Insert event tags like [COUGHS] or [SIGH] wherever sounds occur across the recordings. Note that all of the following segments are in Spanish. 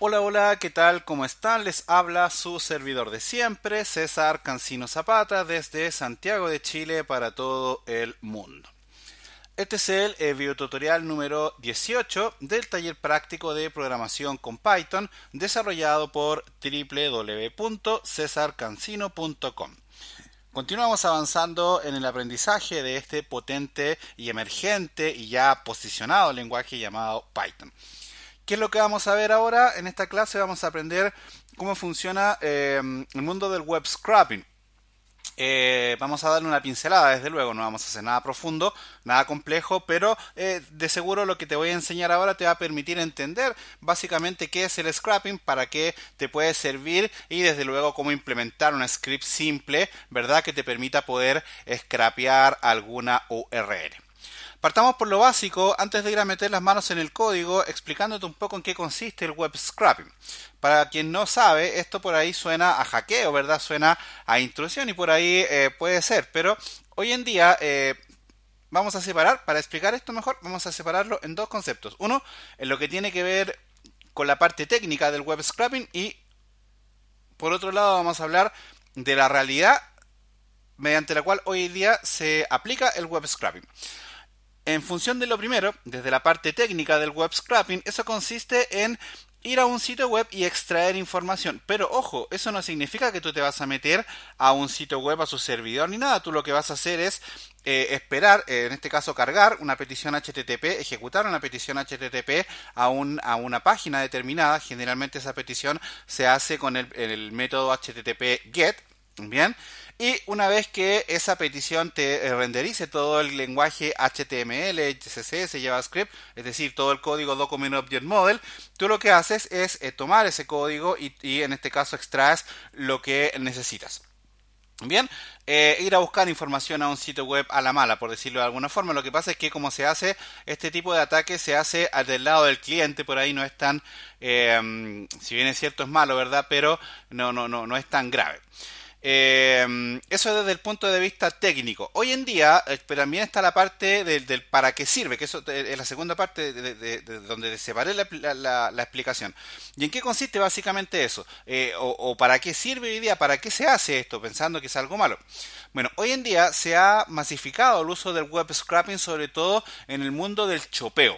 Hola, hola, ¿qué tal? ¿Cómo están? Les habla su servidor de siempre, César Cancino Zapata, desde Santiago de Chile para todo el mundo. Este es el eh, videotutorial número 18 del taller práctico de programación con Python desarrollado por www.cesarcancino.com. Continuamos avanzando en el aprendizaje de este potente y emergente y ya posicionado lenguaje llamado Python. ¿Qué es lo que vamos a ver ahora? En esta clase vamos a aprender cómo funciona eh, el mundo del web scrapping. Eh, vamos a darle una pincelada, desde luego, no vamos a hacer nada profundo, nada complejo, pero eh, de seguro lo que te voy a enseñar ahora te va a permitir entender básicamente qué es el scrapping, para qué te puede servir y desde luego cómo implementar un script simple, ¿verdad? Que te permita poder scrapear alguna URL. Partamos por lo básico antes de ir a meter las manos en el código explicándote un poco en qué consiste el web scrapping. Para quien no sabe, esto por ahí suena a hackeo, ¿verdad? Suena a intrusión y por ahí eh, puede ser, pero hoy en día... Eh, vamos a separar, para explicar esto mejor, vamos a separarlo en dos conceptos. Uno, en lo que tiene que ver con la parte técnica del web scrapping y por otro lado vamos a hablar de la realidad mediante la cual hoy en día se aplica el web scrapping. En función de lo primero, desde la parte técnica del web scrapping, eso consiste en ir a un sitio web y extraer información. Pero ojo, eso no significa que tú te vas a meter a un sitio web, a su servidor ni nada. Tú lo que vas a hacer es eh, esperar, eh, en este caso cargar una petición HTTP, ejecutar una petición HTTP a, a una página determinada. Generalmente esa petición se hace con el, el método HTTP GET. Bien. Y una vez que esa petición te eh, renderice todo el lenguaje HTML, CSS, JavaScript, es decir, todo el código Document Object Model, tú lo que haces es eh, tomar ese código y, en este caso extraes lo que necesitas. Bien, eh, ir a buscar información a un sitio web a la mala, por decirlo de alguna forma. Lo que pasa es que como se hace este tipo de ataque, se hace del lado del cliente, por ahí no es tan, si bien es cierto es malo, ¿verdad? Pero no, no, no, no es tan grave. Em, eso desde el punto de vista técnico. Hoy en día eh, pero también está la parte del, para qué sirve, que eso eh, es la segunda parte de, donde separé la, la, explicación. ¿Y en qué consiste básicamente eso? Eh, o, o, para qué sirve hoy día? ¿Para qué se hace esto? Pensando que es algo malo. Bueno, hoy en día se ha masificado el uso del web scrapping, sobre todo en el mundo del chopeo.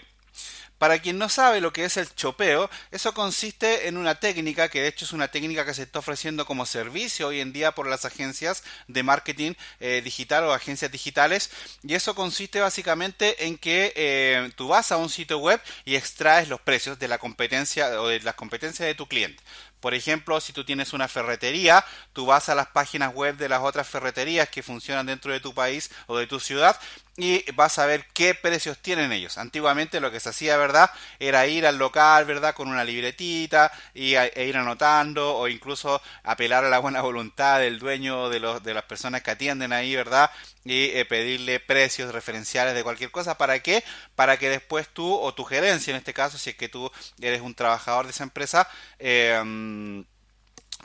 Para quien no sabe lo que es el chopeo, eso consiste en una técnica que de hecho es una técnica que se está ofreciendo como servicio hoy en día por las agencias de marketing eh, digital o agencias digitales. Y eso consiste básicamente en que eh, tú vas a un sitio web y extraes los precios de la competencia o de las competencias de tu cliente. Por ejemplo, si tú tienes una ferretería, tú vas a las páginas web de las otras ferreterías que funcionan dentro de tu país o de tu ciudad y vas a ver qué precios tienen ellos. Antiguamente lo que se hacía, ¿verdad? Era ir al local, ¿verdad? Con una libretita y e ir anotando o incluso apelar a la buena voluntad del dueño de, los, de las personas que atienden ahí, ¿verdad? Y eh, pedirle precios referenciales de cualquier cosa. ¿Para qué? Para que después tú o tu gerencia, en este caso, si es que tú eres un trabajador de esa empresa, eh, Em,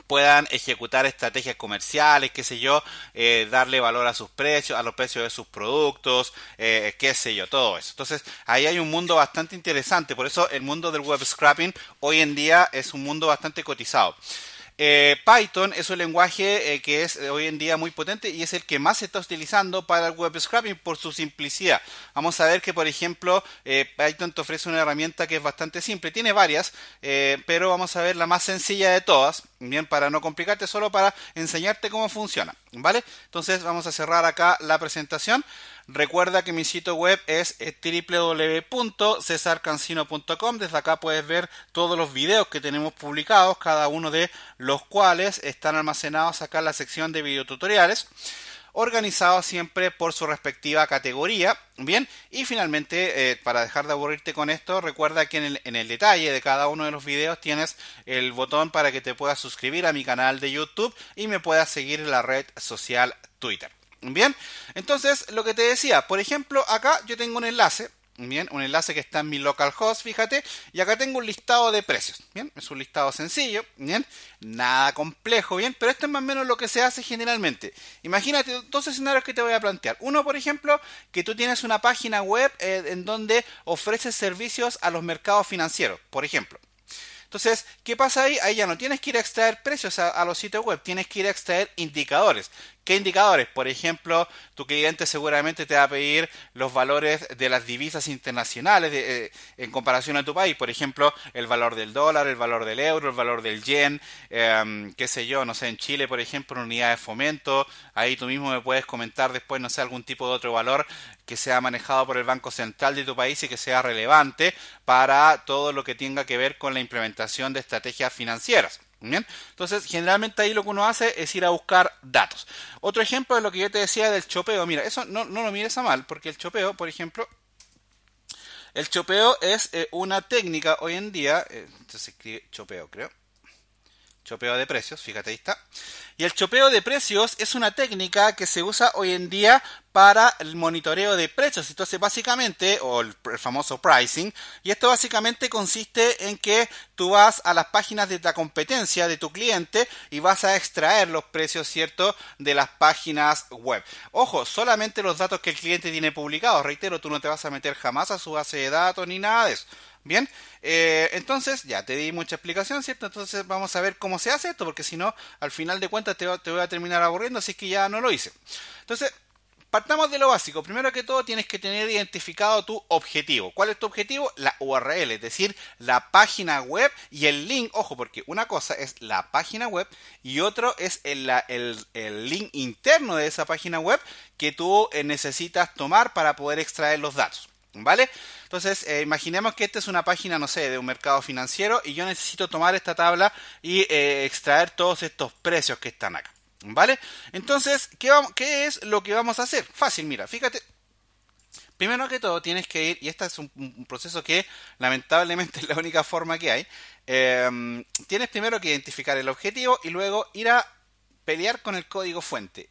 puedan ejecutar estrategias comerciales, qué sé yo, eh, darle valor a sus precios, a los precios de sus productos, eh, qué sé yo, todo eso. Entonces, ahí hay un mundo bastante interesante, por eso el mundo del web scrapping hoy en día es un mundo bastante cotizado. Eh, Python es un lenguaje eh, que es eh, hoy en día muy potente y es el que más se está utilizando para el web scrapping por su simplicidad. Vamos a ver que, por ejemplo, Python te ofrece una herramienta que es bastante simple, tiene varias, pero vamos a ver la más sencilla de todas, bien, para no complicarte, solo para enseñarte cómo funciona, ¿vale? Entonces vamos a cerrar acá la presentación. Recuerda que mi sitio web es eh, www.cesarcancino.com. Desde acá puedes ver todos los videos que tenemos publicados, cada uno de los cuales están almacenados acá en la sección de videotutoriales organizados siempre por su respectiva categoría. Bien, y finalmente, eh, para dejar de aburrirte con esto, recuerda que en el, en el, detalle de cada uno de los videos tienes el botón para que te puedas suscribir a mi canal de YouTube y me puedas seguir en la red social Twitter. Bien, entonces lo que te decía, por ejemplo, acá yo tengo un enlace, bien, un enlace que está en mi localhost, fíjate, y acá tengo un listado de precios, bien, es un listado sencillo, bien, nada complejo, bien, pero esto es más o menos lo que se hace generalmente. Imagínate dos escenarios que te voy a plantear. Uno, por ejemplo, que tú tienes una página web eh, en donde ofreces servicios a los mercados financieros, por ejemplo. Entonces, ¿qué pasa ahí? Ahí ya no tienes que ir a extraer precios a, los sitios web, tienes que ir a extraer indicadores. ¿Qué indicadores? Por ejemplo, tu cliente seguramente te va a pedir los valores de las divisas internacionales eh, en comparación a tu país. Por ejemplo, el valor del dólar, el valor del euro, el valor del yen, em, qué sé yo, no sé, en Chile, por ejemplo, unidad de fomento. Ahí tú mismo me puedes comentar después, no sé, algún tipo de otro valor que sea manejado por el Banco Central de tu país y que sea relevante para todo lo que tenga que ver con la implementación de estrategias financieras. ¿Bien? Entonces, generalmente ahí lo que uno hace es ir a buscar datos. Otro ejemplo de lo que yo te decía del chopeo. Mira, eso no, no lo mires a mal, porque el chopeo, por ejemplo, el chopeo es eh, una técnica hoy en día, eh, entonces se escribe chopeo, creo chopeo de precios, fíjate ahí está. Y el chopeo de precios es una técnica que se usa hoy en día para el monitoreo de precios. Entonces, básicamente, o el, famoso pricing, y esto básicamente consiste en que tú vas a las páginas de la competencia de tu cliente y vas a extraer los precios, ¿cierto?, de las páginas web. Ojo, solamente los datos que el cliente tiene publicados. Reitero, tú no te vas a meter jamás a su base de datos ni nada de eso. Bien, eh, entonces ya te di mucha explicación, ¿cierto? Entonces vamos a ver cómo se hace esto, porque si no, al final de cuentas te, voy a terminar aburriendo, así que ya no lo hice. Entonces, Partamos de lo básico. Primero que todo, tienes que tener identificado tu objetivo. ¿Cuál es tu objetivo? La URL, es decir, la página web y el link. Ojo, porque una cosa es la página web y otro es el link interno de esa página web que tú eh, necesitas tomar para poder extraer los datos. ¿Vale? Entonces, eh, imaginemos que esta es una página, no sé, de un mercado financiero y yo necesito tomar esta tabla y eh, extraer todos estos precios que están acá. ¿Vale? Entonces, ¿qué, vamos, ¿qué es lo que vamos a hacer? Fácil, mira, fíjate. Primero que todo, tienes que ir, y este es un, proceso que lamentablemente [LAUGHS] es la única forma que hay, em, tienes primero que identificar el objetivo y luego ir a pelear con el código fuente,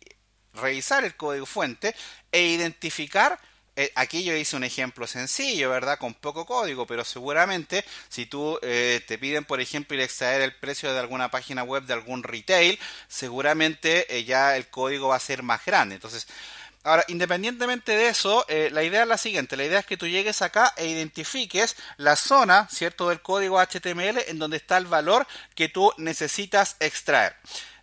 revisar el código fuente e identificar eh, aquí yo hice un ejemplo sencillo, ¿verdad? Con poco código, pero seguramente si tú eh, te piden, por ejemplo, ir a extraer el precio de alguna página web de algún retail, seguramente eh, ya el código va a ser más grande. Entonces, ahora, independientemente de eso, la idea es la siguiente. La idea es que tú llegues acá e identifiques la zona, ¿cierto?, del código HTML en donde está el valor que tú necesitas extraer.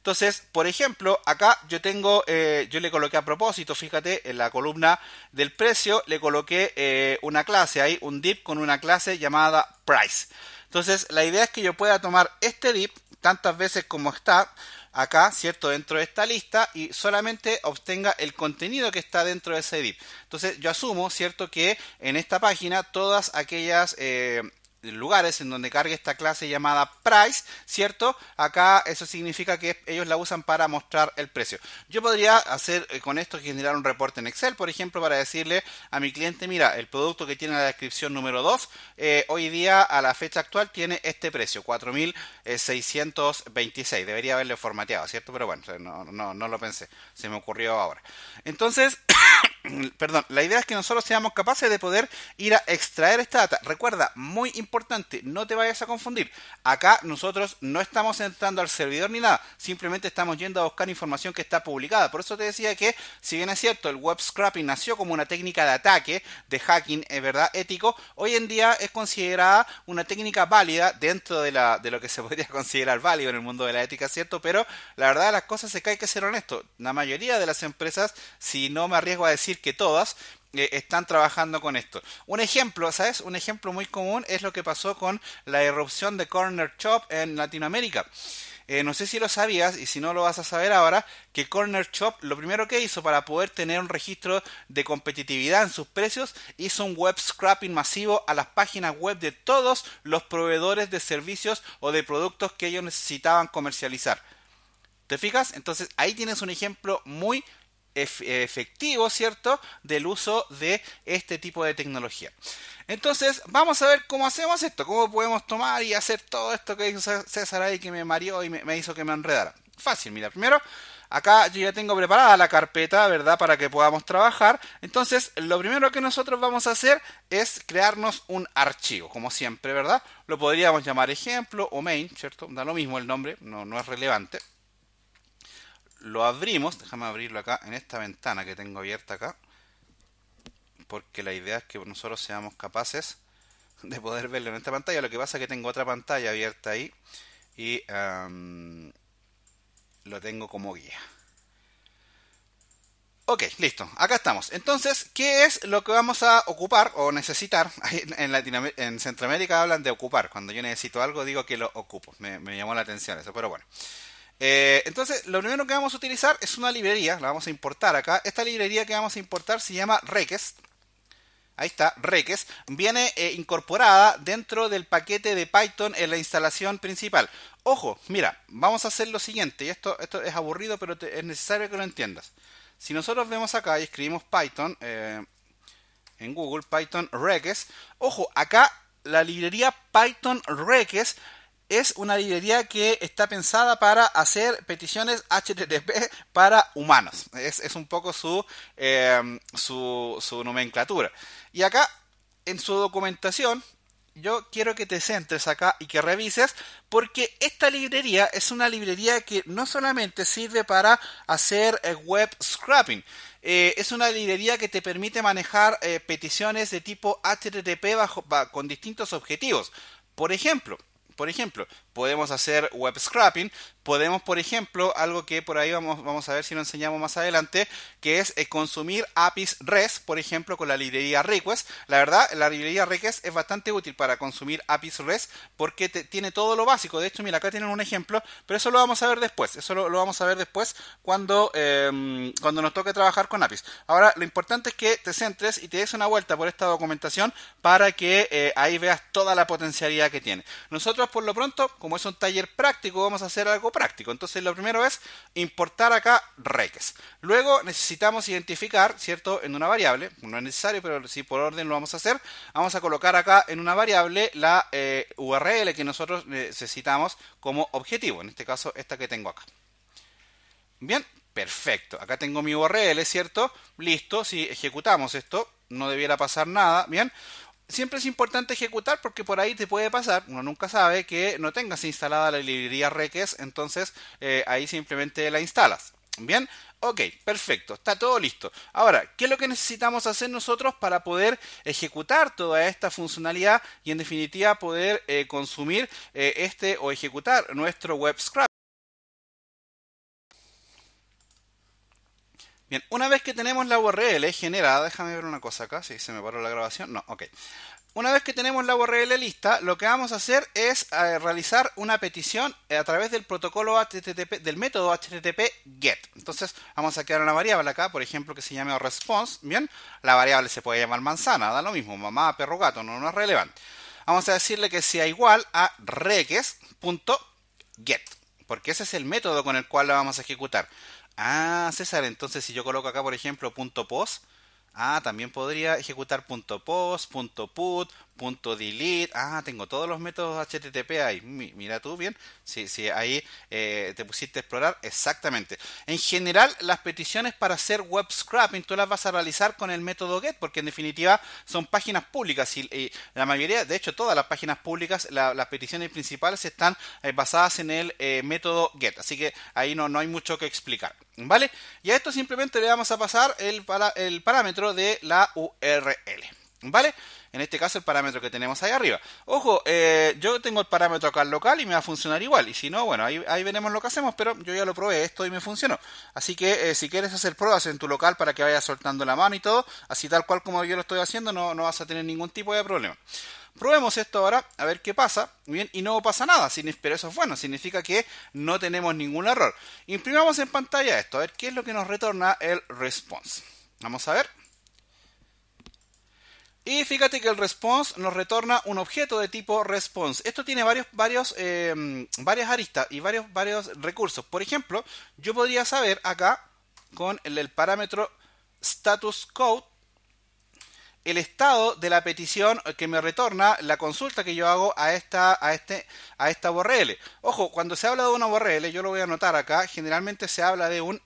Entonces, por ejemplo, acá yo tengo, eh, yo le coloqué a propósito, fíjate, en la columna del precio le coloqué eh, una clase hay un dip con una clase llamada price. Entonces, la idea es que yo pueda tomar este dip tantas veces como está acá, ¿cierto? Dentro de esta lista y solamente obtenga el contenido que está dentro de ese dip. Entonces, yo asumo, ¿cierto? Que en esta página todas aquellas... Eh, lugares en donde cargue esta clase llamada price, ¿cierto? Acá eso significa que ellos la usan para mostrar el precio. Yo podría hacer eh, con esto generar un reporte en Excel, por ejemplo, para decirle a mi cliente, mira, el producto que tiene la descripción número 2, eh, hoy día a la fecha actual tiene este precio, 4.626. Debería haberle formateado, ¿cierto? Pero bueno, no, no, no lo pensé, se me ocurrió ahora. Entonces... [COUGHS] perdón, la idea es que nosotros seamos capaces de poder ir a extraer esta data. Recuerda, muy importante importante, no te vayas a confundir. Acá nosotros no estamos entrando al servidor ni nada, simplemente estamos yendo a buscar información que está publicada. Por eso te decía que, si bien es cierto, el web scrapping nació como una técnica de ataque, de hacking, es verdad, ético, hoy en día es considerada una técnica válida dentro de, la, de lo que se podría [LAUGHS] considerar válido en el mundo de la ética, ¿cierto? Pero la verdad las cosas es que hay que ser honesto. La mayoría de las empresas, si no me arriesgo a decir que todas, eh, están trabajando con esto. Un ejemplo, ¿sabes? Un ejemplo muy común es lo que pasó con la erupción de Corner Shop en Latinoamérica. Eh, no sé si lo sabías y si no lo vas a saber ahora, que Corner Shop lo primero que hizo para poder tener un registro de competitividad en sus precios, hizo un web scrapping masivo a las páginas web de todos los proveedores de servicios o de productos que ellos necesitaban comercializar. ¿Te fijas? Entonces ahí tienes un ejemplo muy efectivo, ¿cierto?, del uso de este tipo de tecnología. Entonces, vamos a ver cómo hacemos esto, cómo podemos tomar y hacer todo esto que hizo César ahí que me mareó y me, me hizo que me enredara. Fácil, mira, primero, acá yo ya tengo preparada la carpeta, ¿verdad?, para que podamos trabajar. Entonces, lo primero que nosotros vamos a hacer es crearnos un archivo, como siempre, ¿verdad? Lo podríamos llamar ejemplo o main, ¿cierto? Da lo mismo el nombre, no, no es relevante lo abrimos, déjame abrirlo acá en esta ventana que tengo abierta acá, porque la idea es que nosotros seamos capaces de poder verlo en esta pantalla. Lo que pasa es que tengo otra pantalla abierta ahí y lo tengo como guía. Ok, listo, acá estamos. Entonces, ¿qué es lo que vamos a ocupar o necesitar? [LAUGHS] En, Latinoamérica, en Centroamérica hablan de ocupar. Cuando yo necesito algo, digo que lo ocupo. Me, me llamó la atención eso, pero bueno. Eh, entonces, lo primero que vamos a utilizar es una librería, la vamos a importar acá. Esta librería que vamos a importar se llama Request. Ahí está, Request. Viene eh, incorporada dentro del paquete de Python en la instalación principal. Ojo, mira, vamos a hacer lo siguiente, y esto, es aburrido, pero es necesario que lo entiendas. Si nosotros vemos acá y escribimos Python eh, en Google, Python Request, ojo, acá la librería Python Request es una librería que está pensada para hacer peticiones HTTP para humanos. Es, un poco em, su, su, nomenclatura. Y acá, en su documentación, yo quiero que te centres acá y que revises porque esta librería es una librería que no solamente sirve para hacer eh, web scrapping, eh, es una librería que te permite manejar eh, peticiones de tipo HTTP con distintos objetivos. Por ejemplo, por ejemplo, podemos hacer web scrapping podemos, por ejemplo, algo que por ahí vamos, vamos a ver si lo enseñamos más adelante, que es eh, consumir APIs REST, por ejemplo, con la librería request. La verdad, la librería request es bastante útil para consumir APIs REST porque te, tiene todo lo básico. De hecho, mira, acá tienen un ejemplo, pero eso lo vamos a ver después. Eso lo, vamos a ver después cuando, em, cuando nos toque trabajar con APIs. Ahora, lo importante es que te centres y te des una vuelta por esta documentación para que eh, ahí veas toda la potencialidad que tiene. Nosotros, por lo pronto, como es un taller práctico, vamos a hacer algo práctico. Entonces lo primero es importar acá reques. Luego necesitamos identificar, ¿cierto? En una variable, no es necesario, pero si por orden lo vamos a hacer, vamos a colocar acá en una variable la eh, URL que nosotros necesitamos como objetivo. En este caso, esta que tengo acá. Bien, perfecto. Acá tengo mi URL, ¿cierto? Listo, si ejecutamos esto, no debiera pasar nada, ¿bien? siempre es importante ejecutar porque por ahí te puede pasar, uno nunca sabe, que no tengas instalada la librería Reques, entonces eh, ahí simplemente la instalas. Bien, ok, perfecto, está todo listo. Ahora, ¿qué es lo que necesitamos hacer nosotros para poder ejecutar toda esta funcionalidad y en definitiva poder eh, consumir eh, este o ejecutar nuestro web scrap? Bien, una vez que tenemos la URL generada, déjame ver una cosa acá, si se me paró la grabación, no, ok. Una vez que tenemos la URL lista, lo que vamos a hacer es eh, realizar una petición eh, a través del protocolo HTTP, del método HTTP GET. Entonces, vamos a crear una variable acá, por ejemplo, que se llame response. Bien, la variable se puede llamar manzana, da lo mismo, mamá, perro, gato, no, no es relevante. Vamos a decirle que sea igual a reques.get, porque ese es el método con el cual la vamos a ejecutar. Ah, César, entonces si yo coloco acá, por ejemplo, punto .pos, ah, también podría ejecutar punto .pos, punto .put, punto delete, ah, tengo todos los métodos HTTP ahí, mira tú bien, si sí, sí, ahí eh, te pusiste a explorar, exactamente. En general, las peticiones para hacer web scrapping tú las vas a realizar con el método get, porque en definitiva son páginas públicas y, la mayoría, de hecho todas las páginas públicas, las peticiones principales están eh, basadas en el eh, método get, así que ahí no, no hay mucho que explicar. ¿Vale? Y a esto simplemente le vamos a pasar el, para, el parámetro de la URL. ¿Vale? en este caso el parámetro que tenemos ahí arriba. Ojo, eh, yo tengo el parámetro acá local y me va a funcionar igual. Y si no, bueno, ahí, ahí veremos lo que hacemos, pero yo ya lo probé esto y me funcionó. Así que eh, si quieres hacer pruebas en tu local para que vayas soltando la mano y todo, así tal cual como yo lo estoy haciendo, no, vas a tener ningún tipo de problema. Probemos esto ahora, a ver qué pasa. Muy Bien, y no pasa nada, pero eso es bueno, significa que no tenemos ningún error. Imprimamos en pantalla esto, a ver qué es lo que nos retorna el response. Vamos a ver. Y fíjate que el response nos retorna un objeto de tipo response. Esto tiene varios, varios, eh, varias aristas y varios, varios recursos. Por ejemplo, yo podría saber acá con el, parámetro status code el estado de la petición que me retorna la consulta que yo hago a esta, a este, a esta URL. Ojo, cuando se habla de una URL, yo lo voy a anotar acá, generalmente se habla de un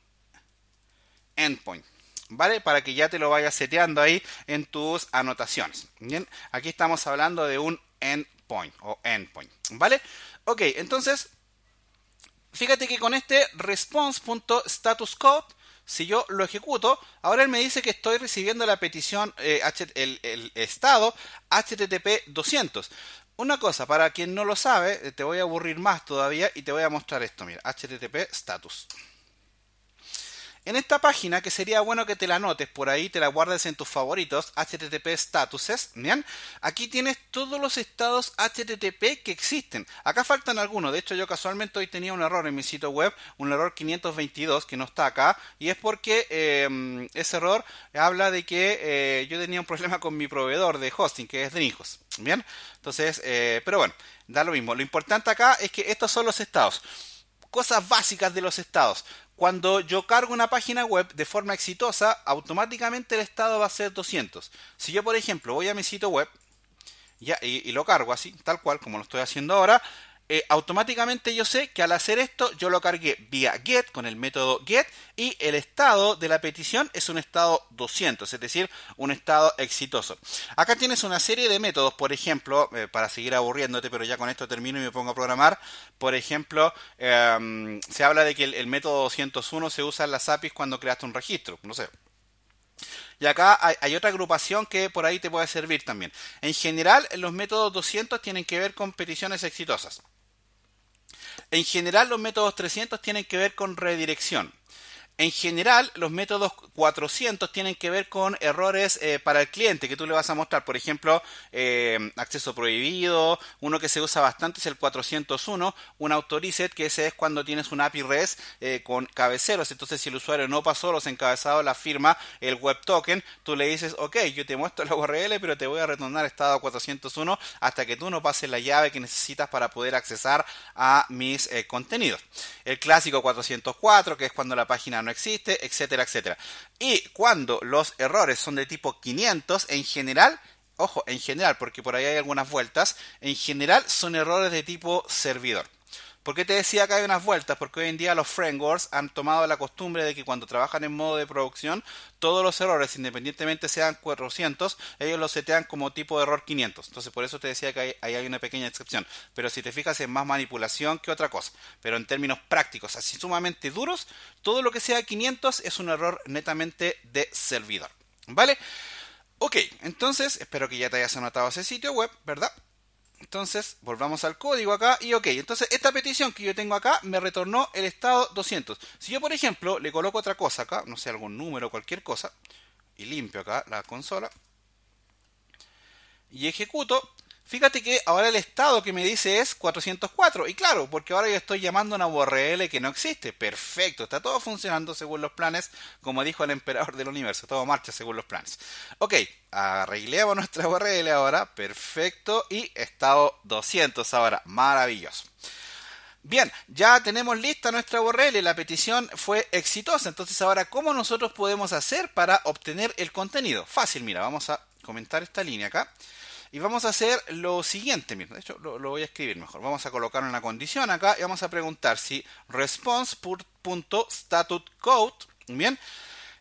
endpoint. ¿Vale? Para que ya te lo vayas seteando ahí en tus anotaciones. Bien, aquí estamos hablando de un endpoint o endpoint. ¿Vale? Ok, entonces, fíjate que con este response.statusCode si yo lo ejecuto, ahora él me dice que estoy recibiendo la petición, eh, el, el, estado HTTP 200. Una cosa, para quien no lo sabe, eh, te voy a aburrir más todavía y te voy a mostrar esto. Mira, HTTP status. En esta página, que sería bueno que te la notes por ahí, te la guardes en tus favoritos, HTTP statuses, ¿bien? Aquí tienes todos los estados HTTP que existen. Acá faltan algunos, de hecho yo casualmente hoy tenía un error en mi sitio web, un error 522 que no está acá, y es porque eh, ese error habla de que eh, yo tenía un problema con mi proveedor de hosting, que es DreamHost, ¿bien? Entonces, eh, pero bueno, da lo mismo. Lo importante acá es que estos son los estados cosas básicas de los estados. Cuando yo cargo una página web de forma exitosa, automáticamente el estado va a ser 200. Si yo, por ejemplo, voy a mi sitio web y, lo cargo así, tal cual como lo estoy haciendo ahora, eh, automáticamente yo sé que al hacer esto yo lo cargué vía get con el método get y el estado de la petición es un estado 200, es decir, un estado exitoso. Acá tienes una serie de métodos, por ejemplo, eh, para seguir aburriéndote, pero ya con esto termino y me pongo a programar. Por ejemplo, em, se habla de que el, método 201 se usa en las APIs cuando creaste un registro, no sé. Y acá hay, otra agrupación que por ahí te puede servir también. En general, los métodos 200 tienen que ver con peticiones exitosas. En general los métodos 300 tienen que ver con redirección. En general, los métodos 400 tienen que ver con errores eh, para el cliente que tú le vas a mostrar. Por ejemplo, eh, acceso prohibido. Uno que se usa bastante es el 401, un autorizet, que ese es cuando tienes un API REST eh, con cabeceros. Entonces, si el usuario no pasó los encabezados, la firma, el web token, tú le dices, ok, yo te muestro la URL, pero te voy a retornar estado 401 hasta que tú no pases la llave que necesitas para poder accesar a mis contenidos. El clásico 404, que es cuando la página no existe, etcétera, etcétera. Y cuando los errores son de tipo 500, en general, ojo, en general, porque por ahí hay algunas vueltas, en general son errores de tipo servidor. ¿Por qué te decía que hay unas vueltas? Porque hoy en día los frameworks han tomado la costumbre de que cuando trabajan en modo de producción, todos los errores, independientemente sean 400, ellos los setean como tipo de error 500. Entonces, por eso te decía que hay, ahí hay una pequeña excepción. Pero si te fijas, es más manipulación que otra cosa. Pero en términos prácticos, así sumamente duros, todo lo que sea 500 es un error netamente de servidor. ¿Vale? Ok, entonces espero que ya te hayas anotado ese sitio web, ¿verdad? Entonces, volvamos al código acá y ok. Entonces, esta petición que yo tengo acá me retornó el estado 200. Si yo, por ejemplo, le coloco otra cosa acá, no sé, algún número, cualquier cosa, y limpio acá la consola, y ejecuto, Fíjate que ahora el estado que me dice es 404. Y claro, porque ahora yo estoy llamando a una URL que no existe. Perfecto, está todo funcionando según los planes, como dijo el emperador del universo. Todo marcha según los planes. Ok, arregleamos nuestra URL ahora. Perfecto. Y estado 200 ahora. Maravilloso. Bien, ya tenemos lista nuestra URL, la petición fue exitosa, entonces ahora ¿cómo nosotros podemos hacer para obtener el contenido? Fácil, mira, vamos a comentar esta línea acá. Y vamos a hacer lo siguiente mismo. De hecho, lo, voy a escribir mejor. Vamos a colocar una condición acá y vamos a preguntar si response.statutcode, bien,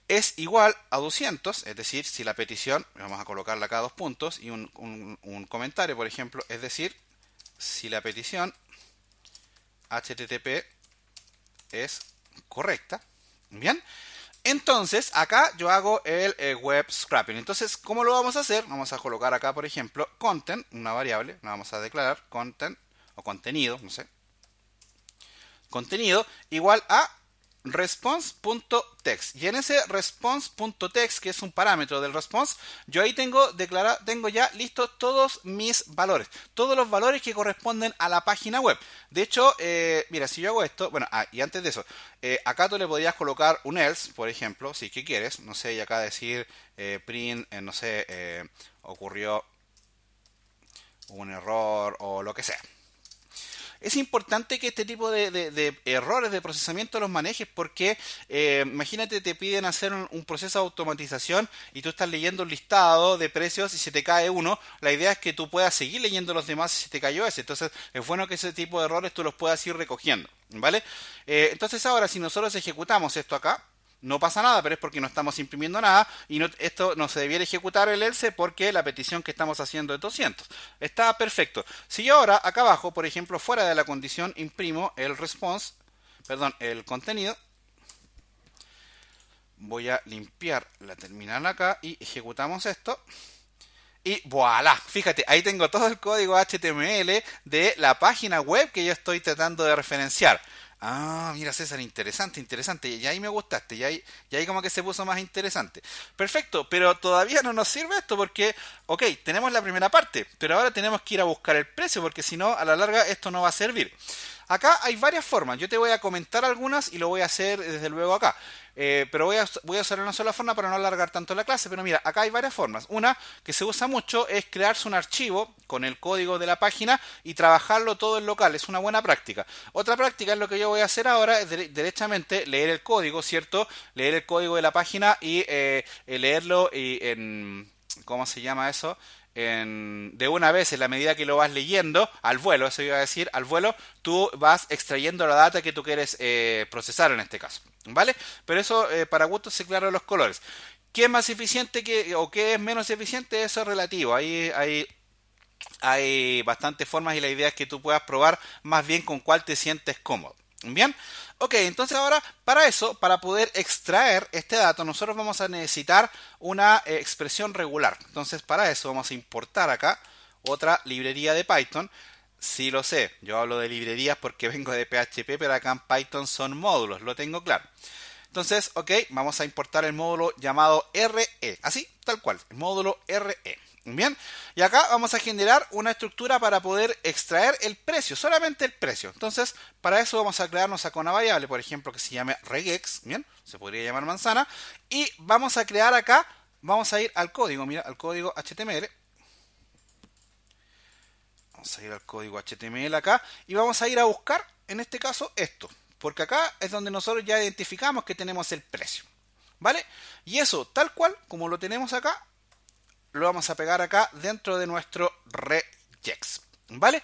es igual a 200, es decir, si la petición, vamos a colocarla acá dos puntos y un, un comentario, por ejemplo, es decir, si la petición HTTP es correcta, bien, entonces, acá yo hago el eh, web scrapping. Entonces, ¿cómo lo vamos a hacer? Vamos a colocar acá, por ejemplo, content, una variable, la vamos a declarar content o contenido, no sé. Contenido igual a response.text y en ese response.text que es un parámetro del response yo ahí tengo declarado tengo ya listos todos mis valores todos los valores que corresponden a la página web de hecho eh, mira si yo hago esto bueno ah, y antes de eso eh, acá tú le podrías colocar un else por ejemplo si que quieres no sé y acá decir eh, print no sé ocurrió un error o lo que sea es importante que este tipo de, errores de procesamiento los manejes porque eh, imagínate te piden hacer un, proceso de automatización y tú estás leyendo un listado de precios y se te cae uno, la idea es que tú puedas seguir leyendo los demás si te cayó ese. Entonces es bueno que ese tipo de errores tú los puedas ir recogiendo, ¿vale? Eh, entonces ahora si nosotros ejecutamos esto acá, no pasa nada, pero es porque no estamos imprimiendo nada y esto no se debiera ejecutar el else porque la petición que estamos haciendo es 200. Está perfecto. Si yo ahora acá abajo, por ejemplo, fuera de la condición imprimo el response, perdón, el contenido, voy a limpiar la terminal acá y ejecutamos esto. Y voilà, fíjate, ahí tengo todo el código HTML de la página web que yo estoy tratando de referenciar. Ah, mira César, interesante, interesante. Y ahí me gustaste, y ahí, y ahí como que se puso más interesante. Perfecto, pero todavía no nos sirve esto porque, ok, tenemos la primera parte, pero ahora tenemos que ir a buscar el precio porque si no, a la larga esto no va a servir. Acá hay varias formas. Yo te voy a comentar algunas y lo voy a hacer desde luego acá. Eh, pero voy a, voy a usar una sola forma para no alargar tanto la clase. Pero mira, acá hay varias formas. Una que se usa mucho es crearse un archivo con el código de la página y trabajarlo todo en local. Es una buena práctica. Otra práctica es lo que yo voy a hacer ahora, es directamente leer el código, ¿cierto? Leer el código de la página y eh, eh, leerlo y en... ¿Cómo se llama eso? de una vez, en la medida que lo vas leyendo, al vuelo, eso iba a decir, al vuelo, tú vas extrayendo la data que tú quieres eh, procesar en este caso, ¿vale? Pero eso eh, para gusto se claro los colores. ¿Qué es más eficiente que, o qué es menos eficiente? Eso es relativo. Ahí hay, hay bastantes formas y la idea es que tú puedas probar más bien con cuál te sientes cómodo. Bien, ok, entonces ahora para eso, para poder extraer este dato, nosotros vamos a necesitar una eh, expresión regular. Entonces para eso vamos a importar acá otra librería de Python. Si lo sé, yo hablo de librerías porque [LAUGHS] vengo de PHP, pero acá en Python son módulos, lo tengo claro. Entonces, ok, vamos a importar el módulo llamado RE, así, tal cual, el módulo RE. Bien, y acá vamos a generar una estructura para poder extraer el precio, solamente el precio. Entonces, para eso vamos a crearnos acá una variable, por ejemplo, que se llame regex, bien, se podría llamar manzana, y vamos a crear acá, vamos a ir al código, mira, al código HTML. Vamos a ir al código HTML acá y vamos a ir a buscar, en este caso, esto, porque acá es donde nosotros ya identificamos que tenemos el precio. ¿Vale? Y eso, tal cual como lo tenemos acá, lo vamos a pegar acá dentro de nuestro regex. ¿Vale?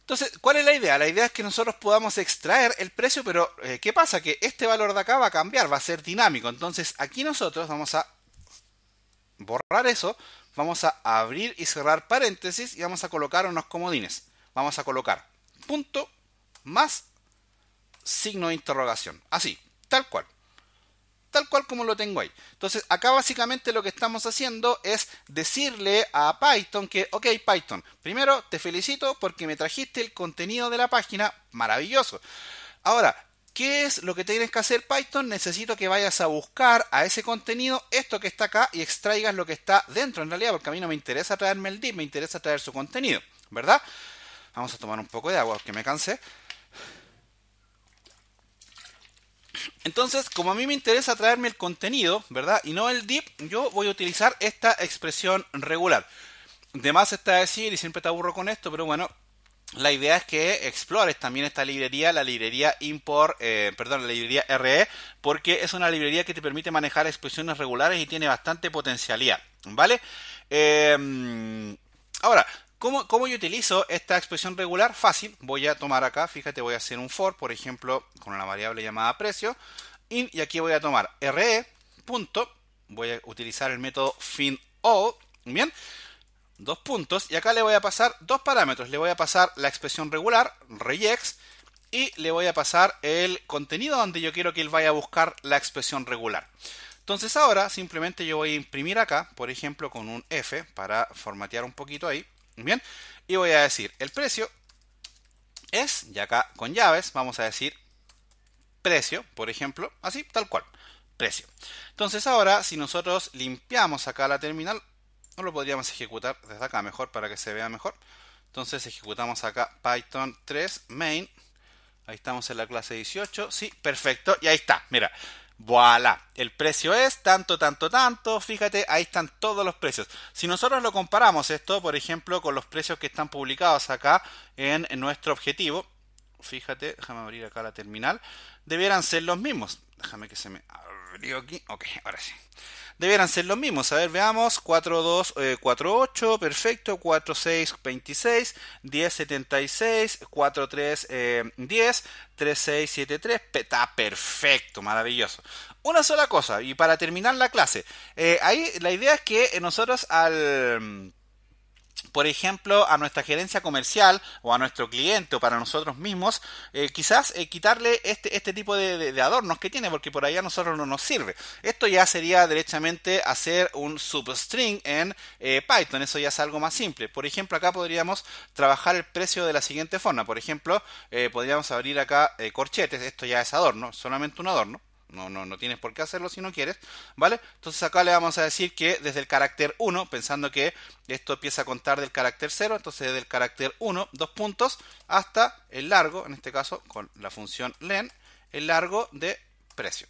Entonces, ¿cuál es la idea? La idea es que nosotros podamos extraer el precio, pero eh, ¿qué pasa? Que este valor de acá va a cambiar, va a ser dinámico. Entonces, aquí nosotros vamos a borrar eso, vamos a abrir y cerrar paréntesis y vamos a colocar unos comodines. Vamos a colocar punto más signo de interrogación. Así, tal cual tal cual como lo tengo ahí. Entonces, acá básicamente lo que estamos haciendo es decirle a Python que, ok Python, primero te felicito porque me trajiste el contenido de la página, maravilloso. Ahora, ¿qué es lo que tienes que hacer Python? Necesito que vayas a buscar a ese contenido esto que está acá y extraigas lo que está dentro en realidad, porque a mí no me interesa traerme el div, me interesa traer su contenido, ¿verdad? Vamos a tomar un poco de agua que me cansé. Entonces, como a mí me interesa traerme el contenido, ¿verdad? Y no el DIP, yo voy a utilizar esta expresión regular. De más está decir, y siempre te aburro con esto, pero bueno, la idea es que explores también esta librería, la librería import, eh, perdón, la librería RE, porque es una librería que te permite manejar expresiones regulares y tiene bastante potencialidad, ¿vale? Em, ahora, ¿Cómo, yo utilizo esta expresión regular? Fácil, voy a tomar acá, fíjate, voy a hacer un for, por ejemplo, con una variable llamada precio, y, y aquí voy a tomar re, punto, voy a utilizar el método finO, bien, dos puntos, y acá le voy a pasar dos parámetros, le voy a pasar la expresión regular, regex, y le voy a pasar el contenido donde yo quiero que él vaya a buscar la expresión regular. Entonces ahora simplemente yo voy a imprimir acá, por ejemplo, con un F para formatear un poquito ahí. Bien, y voy a decir el precio es, y acá con llaves vamos a decir precio, por ejemplo, así, tal cual, precio. Entonces ahora, si nosotros limpiamos acá la terminal, no lo podríamos ejecutar desde acá mejor para que se vea mejor. Entonces ejecutamos acá Python 3 main. Ahí estamos en la clase 18. Sí, perfecto. Y ahí está. Mira, Voilà, el precio es tanto, tanto, tanto. Fíjate, ahí están todos los precios. Si nosotros lo comparamos esto, por ejemplo, con los precios que están publicados acá en, nuestro objetivo, fíjate, déjame abrir acá la terminal, debieran ser los mismos. Déjame que se me digo Ok, ahora sí. ser los mismos. A ver, veamos. 4, 2, 4, 8, perfecto. 4, 6, 26. 10, 76. 4, 3, 10. 3, 6, 7, 3. Está perfecto, maravilloso. Una sola cosa, y para terminar la clase. Eh, ahí la idea es que nosotros al por ejemplo, a nuestra gerencia comercial o a nuestro cliente o para nosotros mismos, eh, quizás eh, quitarle este, este tipo de, adornos que tiene, porque por allá a nosotros no nos sirve. Esto ya sería derechamente hacer un substring en eh, Python, eso ya es algo más simple. Por ejemplo, acá podríamos trabajar el precio de la siguiente forma. Por ejemplo, podríamos abrir acá corchetes, esto ya es adorno, solamente un adorno. No, no, tienes por qué hacerlo si no quieres, ¿vale? Entonces acá le vamos a decir que desde el carácter 1, pensando que esto empieza a contar del carácter 0, entonces desde el carácter 1, dos puntos, hasta el largo, en este caso con la función len, el largo de precio.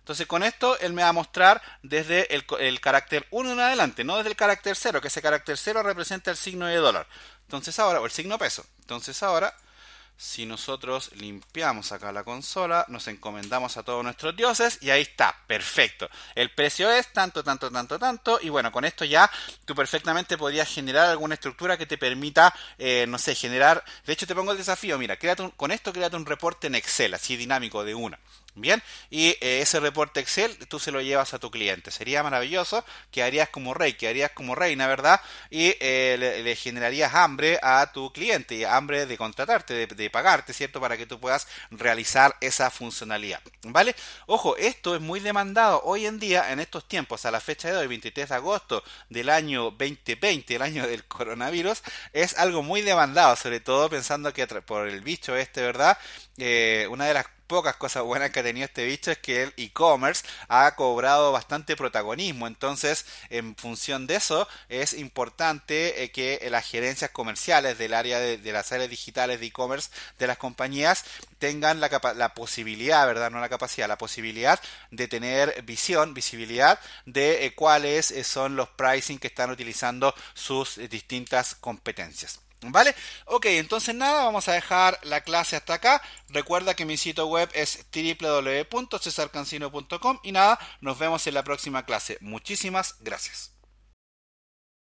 Entonces con esto él me va a mostrar desde el, el carácter 1 en adelante, no desde el carácter 0, que ese carácter 0 representa el signo de dólar. Entonces ahora, o el signo peso. Entonces ahora si nosotros limpiamos acá la consola, nos encomendamos a todos nuestros dioses y ahí está, perfecto. El precio es tanto, tanto, tanto, tanto. Y bueno, con esto ya tú perfectamente podrías generar alguna estructura que te permita, eh, no sé, generar... De hecho, te pongo el desafío, mira, con esto créate un reporte en Excel, así dinámico de una. Bien, y eh, ese reporte Excel tú se lo llevas a tu cliente. Sería maravilloso, quedarías como rey, quedarías como reina, ¿verdad? Y eh, le, generarías hambre a tu cliente, hambre de contratarte, de, pagarte, ¿cierto? Para que tú puedas realizar esa funcionalidad, ¿vale? Ojo, esto es muy demandado hoy en día, en estos tiempos, a la fecha de hoy, 23 de agosto del año 2020, el año del coronavirus, es algo muy demandado, sobre todo pensando que por el bicho este, ¿verdad? Eh, una de las pocas cosas buenas que ha tenido este bicho es que el e-commerce ha cobrado bastante protagonismo. Entonces, en función de eso, es importante eh, que las gerencias comerciales del área de, las áreas digitales de e-commerce de las compañías tengan la, la posibilidad, ¿verdad? No la capacidad, la posibilidad de tener visión, visibilidad de eh, cuáles eh, son los pricing que están utilizando sus distintas competencias. ¿Vale? Ok, entonces nada, vamos a dejar la clase hasta acá. Recuerda que mi sitio web es www.cesarcancino.com y nada, nos vemos en la próxima clase. Muchísimas gracias.